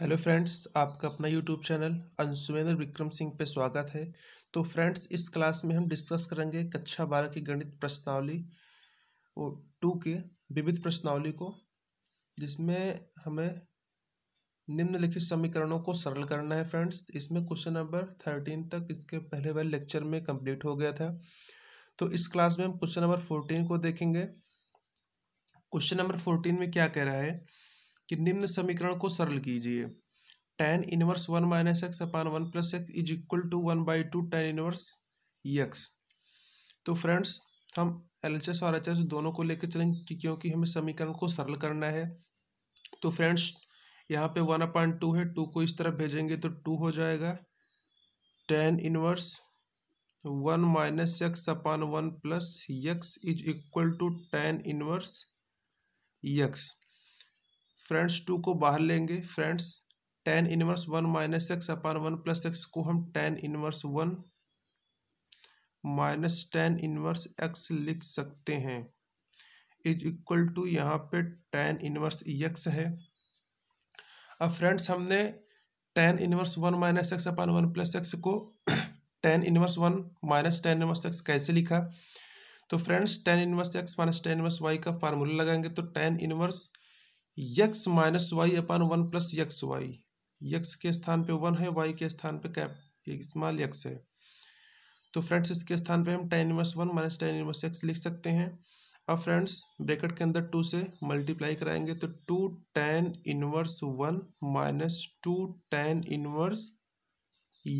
hello friends आपका अपना YouTube channel Anshumendra Vikram Singh पे स्वागत है तो फ्रेंड्स इस क्लास में हम डिस्कस करेंगे कक्षा बारह की गणित प्रश्नावली और टू के विविध प्रश्नावली को जिसमें हमें निम्नलिखित समीकरणों को सरल करना है फ्रेंड्स इसमें क्वेश्चन नंबर थर्टीन तक इसके पहले वाले लेक्चर में कम्प्लीट हो गया था तो इस क्लास में हम क्वेश्चन नंबर फोर्टीन को देखेंगे क्वेश्चन नंबर फोर्टीन में क्या कह रहा है कि निम्न समीकरण को सरल कीजिए tan inverse one minus x upon one plus x is equal to one by two tan inverse x तो फ्रेंड्स हम एल एच एस और एच एस दोनों को लेकर चलेंगे क्योंकि हमें समीकरण को सरल करना है तो फ्रेंड्स यहाँ पे वन अपॉइंट टू है टू को इस तरफ भेजेंगे तो टू हो जाएगा tan inverse one minus x upon one plus x is equal to tan inverse x friends two को बाहर लेंगे friends tan inverse one minus x upon one plus x को हम tan inverse one minus tan inverse x लिख सकते हैं is equal to यहाँ पे टेन इनवर्स एक्स है अब फ्रेंड्स हमने tan inverse one minus x upon one plus x को tan inverse one minus tan inverse x कैसे लिखा तो friends tan inverse x minus tan inverse y का फार्मूला लगाएंगे तो tan inverse x minus y upon one plus x y x के स्थान पे वन है वाई के स्थान पे कैप स्मॉल यक्स है तो फ्रेंड्स इसके स्थान पे हम tan inverse one minus tan inverse x लिख सकते हैं अब फ्रेंड्स ब्रैकेट के अंदर टू से मल्टीप्लाई कराएंगे तो two tan inverse one minus two tan inverse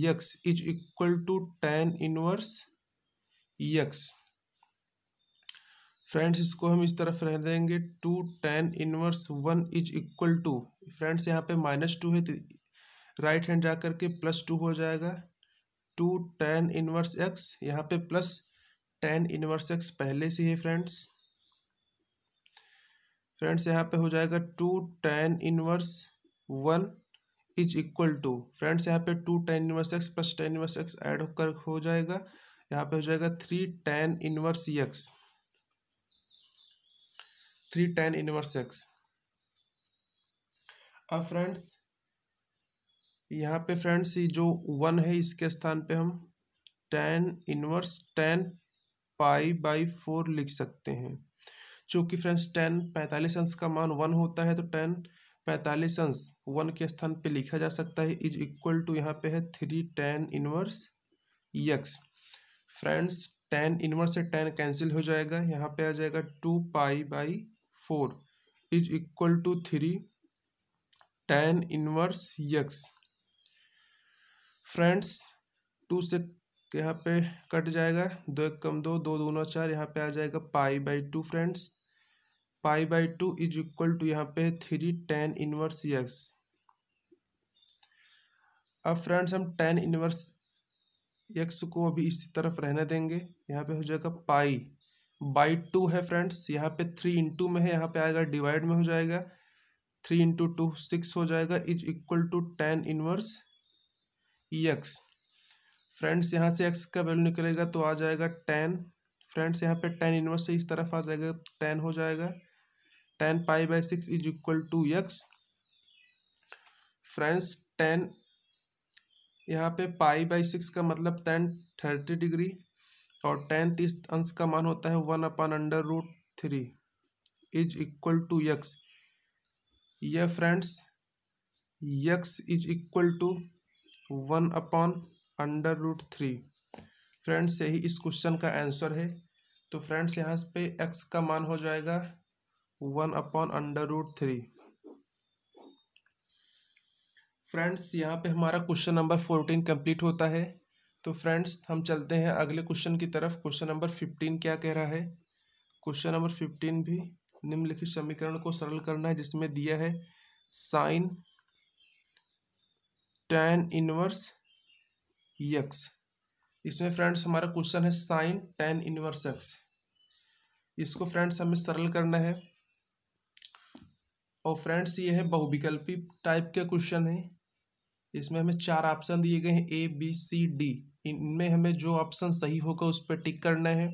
x is equal to tan inverse x friends इसको हम इस तरफ रह देंगे two tan inverse one is equal to friends यहाँ पे माइनस टू है तो राइट हैंड जा करके प्लस टू हो जाएगा टू टेन इनवर्स एक्स यहाँ पे प्लस टेन इनवर्स एक्स पहले से है फ्रेंड्स फ्रेंड्स यहाँ पे हो जाएगा two tan inverse one is equal to friends यहाँ पे two tan inverse x plus tan inverse x add होकर हो जाएगा यहाँ पे हो जाएगा three tan inverse x three tan inverse x अब फ्रेंड्स यहाँ पे फ्रेंड्स ये जो वन है इसके स्थान पे हम tan inverse tan pi by four लिख सकते हैं चूँकि फ्रेंड्स टेन पैंतालीस अंश का मान वन होता है तो टेन पैंतालीस अंश वन के स्थान पे लिखा जा सकता है इज इक्वल टू यहाँ पे है three tan inverse x friends tan inverse से टेन कैंसिल हो जाएगा यहाँ पे आ जाएगा two pi by four is equal to three tan inverse x friends two से यहाँ पे कट जाएगा दो एक कम दो दो दोनों चार यहाँ पे आ जाएगा pi by two friends pi by two is equal to यहाँ पे थ्री टेन इनवर्स यक्स अब फ्रेंड्स हम टेन इनवर्स एक्स को अभी इसी तरफ रहने देंगे यहाँ पे हो जाएगा पाई बाई टू है फ्रेंड्स यहाँ पे थ्री इंटू में है यहाँ पे आएगा डिवाइड में हो जाएगा थ्री इंटू टू सिक्स हो जाएगा is equal to tan inverse x friends यहाँ से एक्स का वैल्यू निकलेगा तो आ जाएगा टेन फ्रेंड्स यहाँ पे टेन इनवर्स से इस तरफ आ जाएगा टेन हो जाएगा tan pi by six is equal to x friends tan यहाँ पे पाई बाई सिक्स का मतलब टेन थर्टी डिग्री और टेंथ इस अंश का मान होता है one upon under root three is equal to x यह friends x is equal to one upon under root three friends यही इस क्वेश्चन का आंसर है तो फ्रेंड्स यहाँ पे एक्स का मान हो जाएगा one upon under root three friends यहाँ पे हमारा क्वेश्चन नंबर फोर्टीन कंप्लीट होता है तो फ्रेंड्स हम चलते हैं अगले क्वेश्चन की तरफ क्वेश्चन नंबर फिफ्टीन क्या कह रहा है क्वेश्चन नंबर फिफ्टीन भी निम्नलिखित समीकरण को सरल करना है जिसमें दिया है साइन टेन इनवर्स यक्स इसमें फ्रेंड्स हमारा क्वेश्चन है साइन टेन इनवर्स एक्स इसको फ्रेंड्स हमें सरल करना है और फ्रेंड्स ये है बहुविकल्पी टाइप के क्वेश्चन है इसमें हमें चार ऑप्शन दिए गए हैं ए बी सी डी इनमें हमें जो ऑप्शन सही होगा उस पर टिक करना है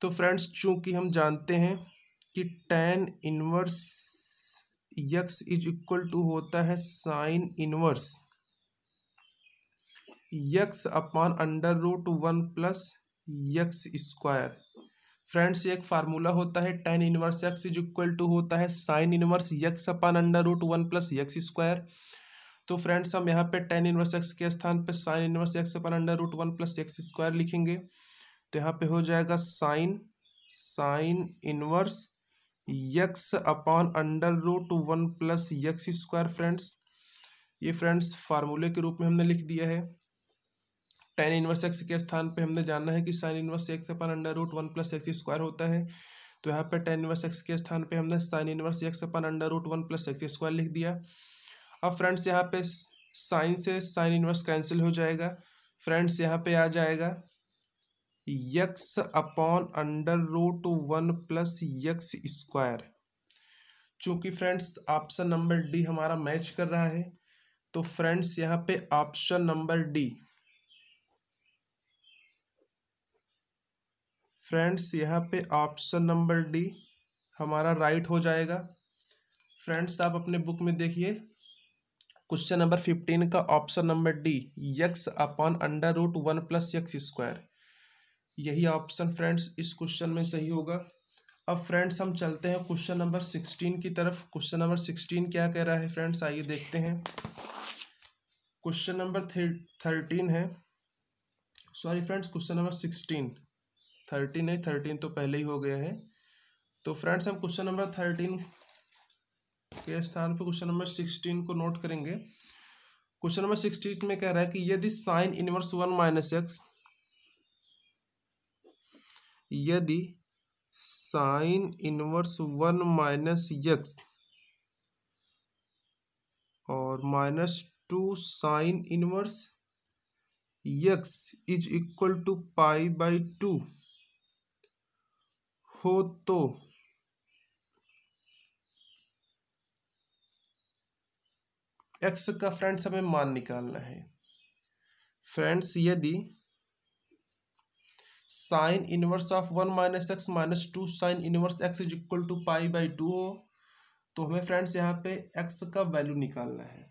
तो फ्रेंड्स चूंकि हम जानते हैं कि tan inverse x is equal to होता है sine inverse x upon under root one plus x square friends एक फार्मूला होता है tan inverse x is equal to होता है sine inverse x upon under root one plus x square तो friends हम यहाँ पे टेन इनवर्स एक्स के स्थान पे साइन इनवर्स एक्स पर under root one plus x square लिखेंगे तो यहाँ पे हो जाएगा sine sine inverse x upon under root one plus x square friends ये फ्रेंड्स फार्मूले के रूप में हमने लिख दिया है टेन इनवर्स एक्स के स्थान पे हमने जानना है कि sine inverse x upon under root one plus x square होता है तो यहाँ पे टेन इनवर्स एक्स के स्थान पे हमने sine inverse x upon under root one plus x square लिख दिया अब फ्रेंड्स यहाँ पे साइन से साइन इनवर्स कैंसिल हो जाएगा फ्रेंड्स यहाँ पे आ जाएगा x upon under root one plus x square चूँकि फ्रेंड्स ऑप्शन नंबर डी हमारा मैच कर रहा है तो फ्रेंड्स यहाँ पे ऑप्शन नंबर डी फ्रेंड्स यहाँ पे ऑप्शन नंबर डी हमारा राइट हो जाएगा फ्रेंड्स आप अपने बुक में देखिए क्वेश्चन नंबर फिफ्टीन का option number D x upon under root one plus x square यही ऑप्शन फ्रेंड्स इस क्वेश्चन में सही होगा अब फ्रेंड्स हम चलते हैं क्वेश्चन नंबर सिक्सटीन की तरफ क्वेश्चन नंबर सिक्सटीन क्या कह रहा है फ्रेंड्स आइए देखते हैं क्वेश्चन नंबर थर्टीन है sorry friends question number sixteen thirteen नहीं थर्टीन तो पहले ही हो गया है तो फ्रेंड्स हम क्वेश्चन नंबर थर्टीन के स्थान पर क्वेश्चन नंबर सिक्सटीन को नोट करेंगे क्वेश्चन नंबर सिक्सटीन में कह रहा है कि यदि sine inverse one minus x यदि sine inverse one minus x और minus two sine inverse x is equal to pi by two हो तो एक्स का फ्रेंड्स हमें मान निकालना है फ्रेंड्स यदि sine inverse of one minus x minus two sine inverse x is equal to pi by two हो तो हमें फ्रेंड्स यहाँ पे एक्स का वैल्यू निकालना है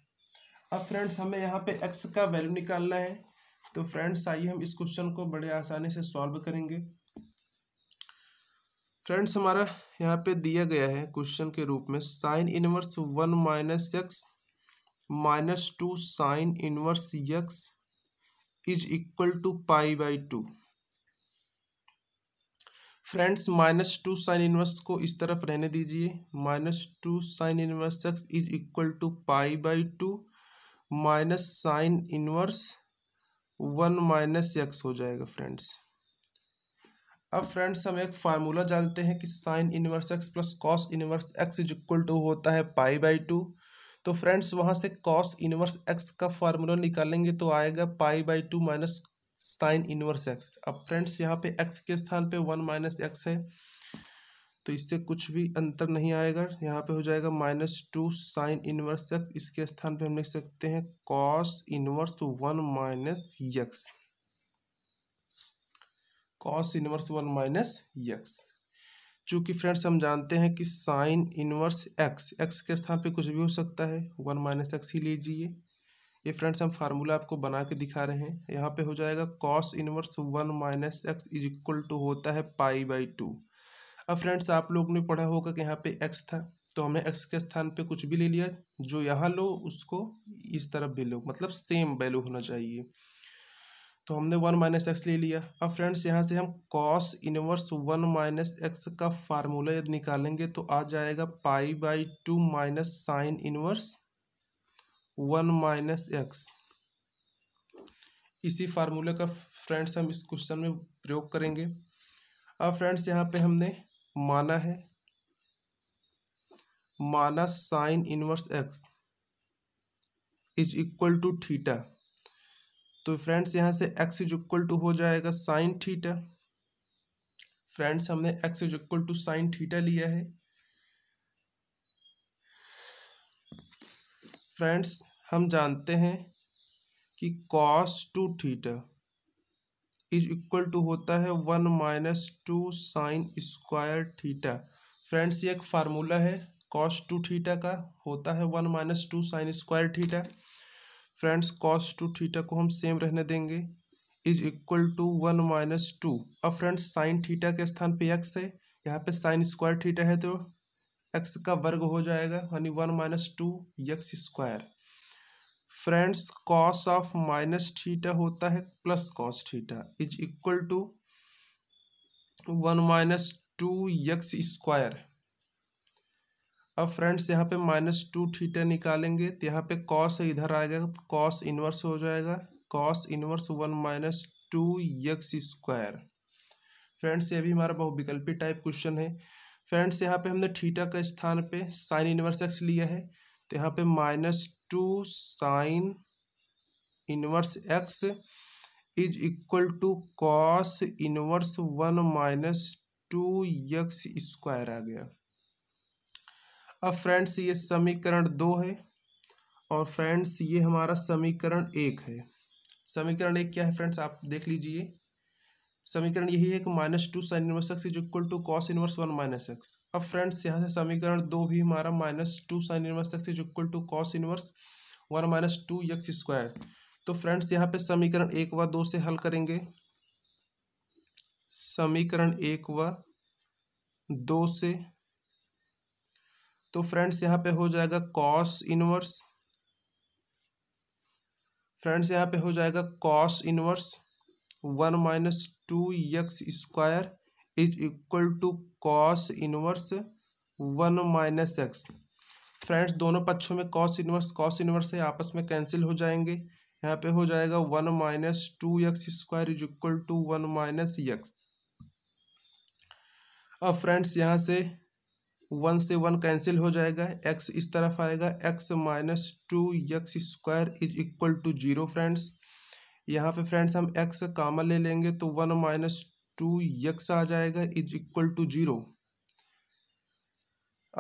अब फ्रेंड्स हमें यहाँ पे एक्स का वैल्यू निकालना है तो फ्रेंड्स आइए हम इस क्वेश्चन को बड़े आसानी से सॉल्व करेंगे फ्रेंड्स हमारा यहाँ पे दिया गया है क्वेश्चन के रूप में sine inverse one minus x minus two sine inverse x is equal to pi by two friends minus two sine inverse को इस तरफ रहने दीजिए minus two sine inverse x is equal to pi by two minus sine inverse one minus x हो जाएगा friends अब friends हम एक फार्मूला जानते हैं कि sine inverse x plus cos inverse x is equal to होता है पाई बाई टू तो फ्रेंड्स वहाँ से कॉस इनवर्स एक्स का फार्मूला निकालेंगे तो आएगा pi by two minus sine inverse x अब फ्रेंड्स यहाँ पे एक्स के स्थान पे वन माइनस एक्स है तो इससे कुछ भी अंतर नहीं आएगा यहाँ पे हो जाएगा minus two sine inverse x इसके स्थान पे हम लिख सकते हैं cos inverse one minus x cos inverse one minus x चूँकि फ्रेंड्स हम जानते हैं कि साइन इनवर्स एक्स एक्स के स्थान पे कुछ भी हो सकता है वन माइनस एक्स ही लीजिए ये फ्रेंड्स हम फार्मूला आपको बना के दिखा रहे हैं यहाँ पे हो जाएगा cos inverse one minus x is equal to होता है पाई बाई टू अब फ्रेंड्स आप लोग ने पढ़ा होगा कि यहाँ पे एक्स था तो हमने एक्स के स्थान पर कुछ भी ले लिया जो यहाँ लो उसको इस तरफ भी लो मतलब सेम वैल्यू होना चाहिए तो हमने वन माइनस एक्स ले लिया अब फ्रेंड्स यहाँ से हम cos inverse one minus x का फार्मूला यदि निकालेंगे तो आ जाएगा pi by two minus sine inverse one minus x इसी फार्मूले का फ्रेंड्स हम इस क्वेश्चन में प्रयोग करेंगे अब फ्रेंड्स यहाँ पे हमने माना है माना sine inverse x is equal to theta तो फ्रेंड्स यहाँ से एक्स इज इक्वल टू हो जाएगा साइन थीटा फ्रेंड्स हमने x is equal to sine theta लिया है फ्रेंड्स हम जानते हैं कि cos two theta is equal to होता है one minus two sine square theta friends ये एक फार्मूला है कॉस टू थीटा का होता है one minus two sine square theta friends cos two theta को हम सेम रहने देंगे is equal to one minus two अब फ्रेंड्स साइन थीटा के स्थान पे एक्स है यहाँ पे साइन स्क्वायर थीटा है तो एक्स का वर्ग हो जाएगा यानी one minus two x square friends cos of minus theta होता है plus cos theta is equal to one minus two x square अब फ्रेंड्स यहाँ पे माइनस टू थीटा निकालेंगे तो यहाँ पे कॉस इधर आएगा तो कॉस इनवर्स हो जाएगा cos inverse one minus two x square friends ये भी हमारा बहुविकल्पी टाइप क्वेश्चन है फ्रेंड्स यहाँ पे हमने थीटा के स्थान पे साइन इनवर्स एक्स लिया है तो यहाँ पे minus two sine inverse x is equal to cos inverse one minus two x square आ गया अब फ्रेंड्स ये समीकरण दो है और फ्रेंड्स ये हमारा समीकरण एक है समीकरण एक क्या है फ्रेंड्स आप देख लीजिए समीकरण यही है कि minus two sine inverse x is equal to cos inverse one minus x अब फ्रेंड्स यहाँ से समीकरण दो भी हमारा minus two sine inverse x is equal to cos inverse one minus two x square तो फ्रेंड्स यहाँ पे समीकरण एक व दो से हल करेंगे समीकरण एक व दो से तो फ्रेंड्स यहाँ पे हो जाएगा कॉस इनवर्स फ्रेंड्स यहाँ पे हो जाएगा cos inverse one minus two x square is equal to cos inverse one minus x friends दोनों पक्षों में कॉस इनवर्स कॉस इनवर्स है आपस में कैंसिल हो जाएंगे यहाँ पे हो जाएगा one minus two x square is equal to one minus x अब फ्रेंड्स यहाँ से वन से वन कैंसिल हो जाएगा एक्स इस तरफ आएगा x minus two x square is equal to zero friends यहाँ पे फ्रेंड्स हम एक्स कामन ले लेंगे तो वन माइनस टू यक्स आ जाएगा इज इक्वल टू जीरो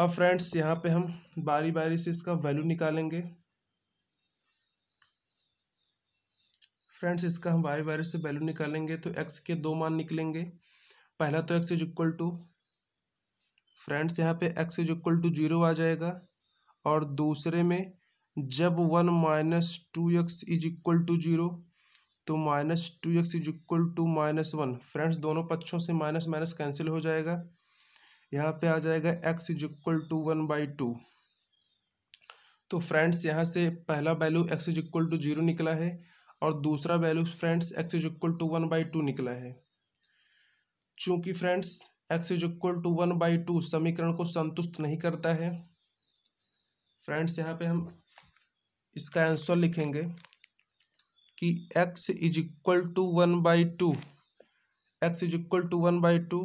अब फ्रेंड्स यहाँ पे हम बारी बारी से इसका वैल्यू निकालेंगे फ्रेंड्स इसका हम बारी बारी से वैल्यू निकालेंगे तो एक्स के दो मान निकलेंगे पहला तो x is equal to friends यहाँ पे x is equal to zero आ जाएगा और दूसरे में जब one minus two x is equal to zero तो minus two x is equal to minus one friends दोनों पक्षों से माइनस माइनस कैंसिल हो जाएगा यहाँ पे आ जाएगा x is equal to one by two तो फ्रेंड्स यहाँ से पहला value x is equal to zero निकला है और दूसरा value friends x is equal to one by two निकला है चूँकि friends x is equal to one by two समीकरण को संतुष्ट नहीं करता है फ्रेंड्स यहाँ पे हम इसका आंसर लिखेंगे कि x is equal to one by two x is equal to one by two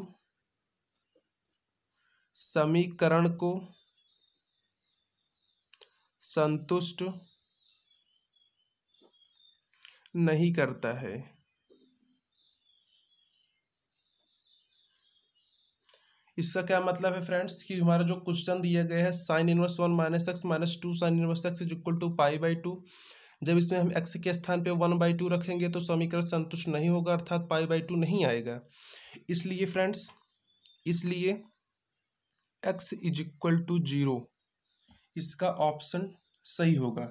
समीकरण को संतुष्ट नहीं करता है इसका क्या मतलब है फ्रेंड्स कि हमारा जो क्वेश्चन दिया गया है sine inverse one minus x minus two sine inverse x is equal to pi by two जब इसमें हम एक्स के स्थान पे वन बाई टू रखेंगे तो समीकरण संतुष्ट नहीं होगा अर्थात पाई बाई टू नहीं आएगा इसलिए फ्रेंड्स इसलिए x is equal to zero इसका ऑप्शन सही होगा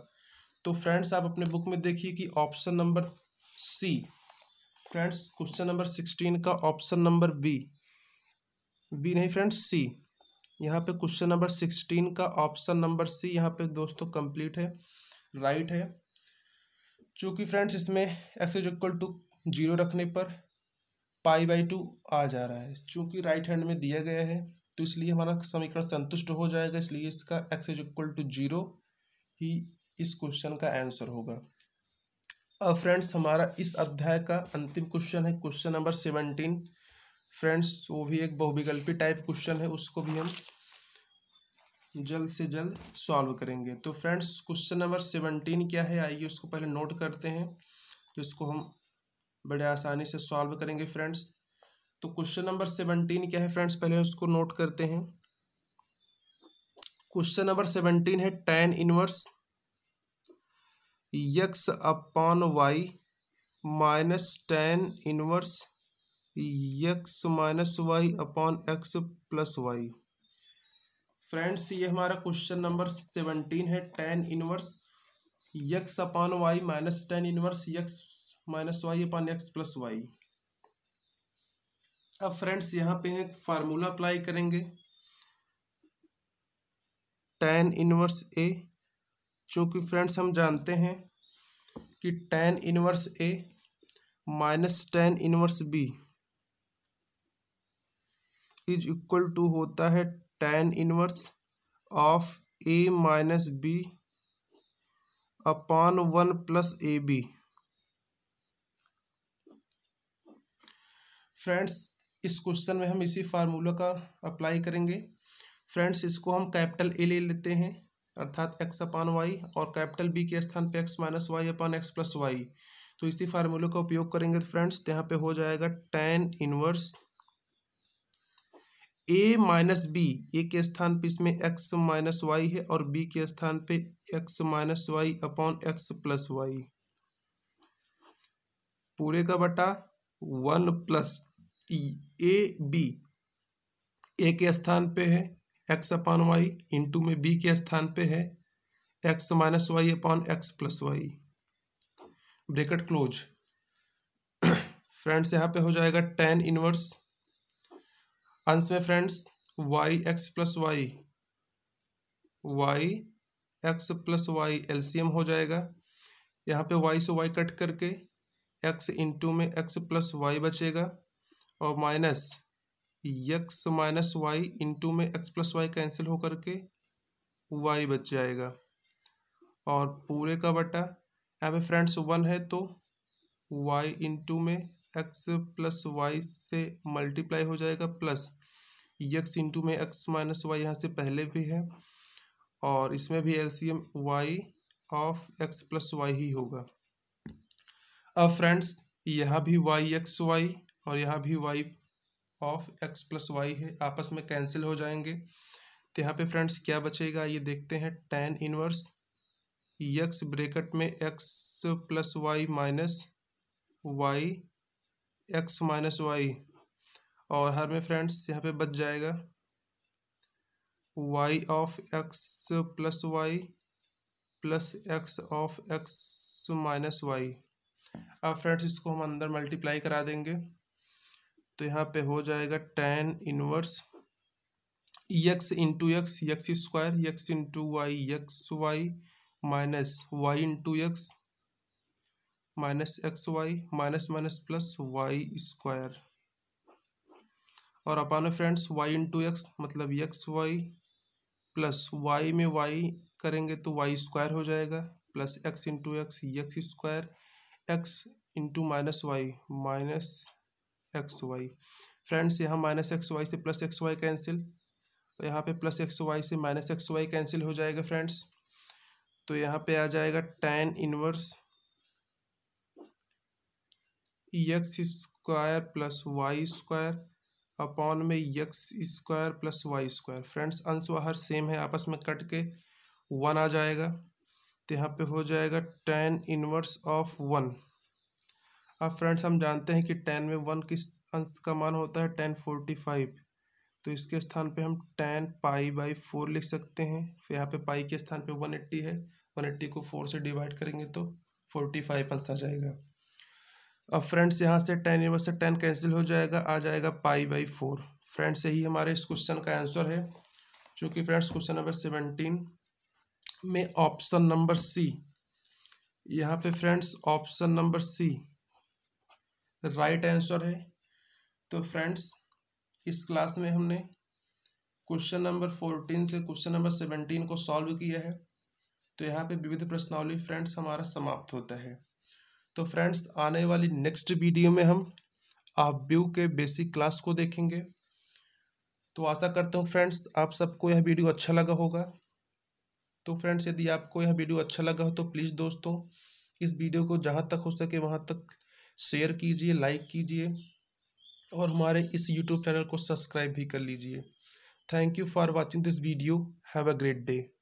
तो फ्रेंड्स आप अपने बुक में देखिए कि option number C friends question number sixteen का ऑप्शन नंबर बी बी नहीं फ्रेंड्स सी यहाँ पे क्वेश्चन नंबर सिक्सटीन का ऑप्शन नंबर सी यहाँ पे दोस्तों कंप्लीट है राइट है चूँकि फ्रेंड्स इसमें x is equal to zero रखने पर पाई बाई टू आ जा रहा है चूँकि राइट हैंड में दिया गया है तो इसलिए हमारा समीकरण संतुष्ट हो जाएगा इसलिए इसका x is equal to zero ही इस क्वेश्चन का आंसर होगा अब फ्रेंड्स हमारा इस अध्याय का अंतिम क्वेश्चन है क्वेश्चन नंबर सेवनटीन फ्रेंड्स वो भी एक बहुविकल्पी टाइप क्वेश्चन है उसको भी हम जल्द से जल्द सॉल्व करेंगे तो फ्रेंड्स क्वेश्चन नंबर सेवनटीन क्या है आइए उसको पहले नोट करते हैं जिसको हम बड़े आसानी से सॉल्व करेंगे फ्रेंड्स तो क्वेश्चन नंबर सेवनटीन क्या है फ्रेंड्स पहले उसको नोट करते हैं क्वेश्चन नंबर सेवनटीन है tan inverse x upon y minus tan inverse x minus y upon x plus y friends ये हमारा क्वेश्चन नंबर सेवनटीन है tan inverse x upon y minus tan inverse x minus y upon x plus y अब friends यहाँ पे एक formula apply करेंगे tan inverse A चूँकि friends हम जानते हैं कि tan inverse A minus tan inverse B is equal to होता है tan inverse of A minus B upon one plus A B friends इस क्वेश्चन में हम इसी फार्मूला का अप्लाई करेंगे फ्रेंड्स इसको हम कैपिटल ए ले लेते हैं अर्थात एक्स अपान वाई और कैपिटल बी के स्थान पे x minus y upon x plus y तो इसी फार्मूले का उपयोग करेंगे तो फ्रेंड्स यहाँ पे हो जाएगा tan inverse A minus B A के स्थान पे इसमें एक्स माइनस वाई है और बी के स्थान पे x minus y upon x plus y पूरे का बटा one plus A B A के स्थान पे है एक्स अपॉन वाई इंटू में बी के स्थान पे है x minus y upon x plus y bracket close friends यहाँ पे हो जाएगा टेन इनवर्स अंश में friends y x plus y y x plus y LCM हो जाएगा यहाँ पे वाई से वाई कट करके एक्स इंटू में एक्स प्लस वाई बचेगा और minus x minus y into में एक्स प्लस वाई कैंसिल होकर के वाई बच जाएगा और पूरे का बटा यहाँ पे फ्रेंड्स वन है तो वाई इंटू में एक्स प्लस वाई से मल्टीप्लाई हो जाएगा प्लस यक्स इंटू में एक्स माइनस वाई यहाँ से पहले भी है और इसमें भी C M y of x plus y ही होगा अब फ्रेंड्स यहाँ भी वाई एक्स वाई और यहाँ भी y of x plus y है आपस में कैंसिल हो जाएंगे तो यहाँ पे फ्रेंड्स क्या बचेगा ये देखते हैं टेन इनवर्स यक्स ब्रेकट में x plus y minus y x minus y और हर में फ्रेंड्स यहाँ पे बच जाएगा y of x plus y plus x of x minus y अब फ्रेंड्स इसको हम अंदर मल्टीप्लाई करा देंगे तो यहाँ पे हो जाएगा tan inverse x into x x square x into y x y minus y into x minus x y minus minus plus y square और upon friends y into x मतलब एक्स वाई प्लस वाई में y करेंगे तो y square हो जाएगा plus x into x x square x into minus y minus x y friends यहाँ minus x y से plus x y cancel तो यहाँ पे प्लस एक्स वाई से माइनस एक्स वाई कैंसिल हो जाएगा फ्रेंड्स तो यहाँ पे आ जाएगा tan inverse x square plus y square upon में x square plus y square friends अंश वाहर सेम है आपस में कट के वन आ जाएगा तो यहाँ पे हो जाएगा टेन इनवर्स ऑफ वन अब फ्रेंड्स हम जानते हैं कि टेन में वन किस अंश का मान होता है टेन फोर्टी फाइव तो इसके स्थान पे हम टेन पाई बाई फोर लिख सकते हैं फिर यहाँ पे पाई के स्थान पे वन एट्टी है वन एट्टी को फोर से डिवाइड करेंगे तो फोर्टी फाइव आंसर जाएगा अब फ्रेंड्स यहाँ से टेन इनमें से टेन कैंसिल हो जाएगा आ जाएगा पाई बाई फोर फ्रेंड्स यही हमारे इस क्वेश्चन का आंसर है चूँकि फ्रेंड्स क्वेश्चन नंबर सेवेंटीन में ऑप्शन नंबर सी यहाँ पे friends option number C right answer है तो फ्रेंड्स इस क्लास में हमने क्वेश्चन नंबर फोर्टीन से क्वेश्चन नंबर सेवेंटीन को सॉल्व किया है तो यहाँ पे विविध प्रश्नावली फ्रेंड्स हमारा समाप्त होता है तो फ्रेंड्स आने वाली नेक्स्ट वीडियो में हम आप व्यू के बेसिक क्लास को देखेंगे तो आशा करता हूँ फ्रेंड्स आप सबको यह वीडियो अच्छा लगा होगा तो फ्रेंड्स यदि आपको यह वीडियो अच्छा लगा हो तो प्लीज़ दोस्तों इस वीडियो को जहाँ तक हो सके वहाँ तक शेयर कीजिए लाइक कीजिए और हमारे इस यूट्यूब चैनल को सब्सक्राइब भी कर लीजिए thank you for watching this video have a great day